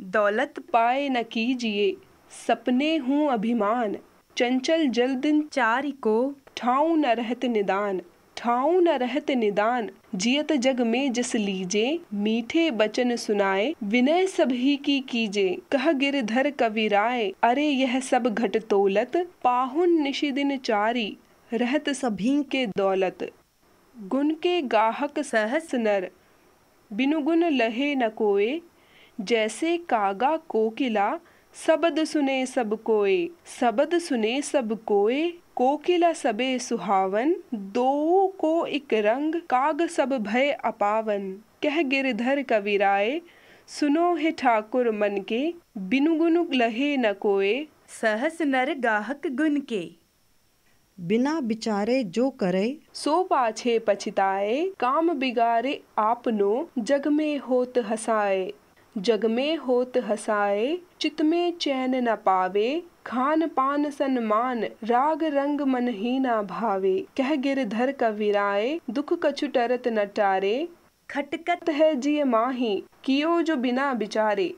दौलत पाए न कीजिए सपने हूँ अभिमान चंचल दिन चारि को ठाऊ न रहत निदान ठाऊ न रहत निदान जियत जग में जिस लीजे मीठे बचन सुनाए विनय सभी की कीजे कह गिर धर कविराय अरे यह सब घट तोलत पाहुन निशि दिन चारी रहत सभी के दौलत गुण के गाहक सहस नर बिनु गुण लहे न कोए जैसे कागा कोकिला सबद सुने सब कोए सबद सुने सब कोए कोकिला सबे सुहावन दो को इक रंग काग सब भय अपावन कह गिरधर कविराय सुनो हे ठाकुर मन के गुनु लहे न कोए सहस नर गाहक गुन के बिना बिचारे जो करे सो पाछे पछिताए काम बिगारे आपनो जग में होत हसाए जग में होत हसाए चित में चैन न पावे खान पान सन्मान राग रंग मन ही ना भावे कह गिर धर कविराए दुख कछु टरत न टारे खटकत है जिय माही कियो जो बिना बिचारे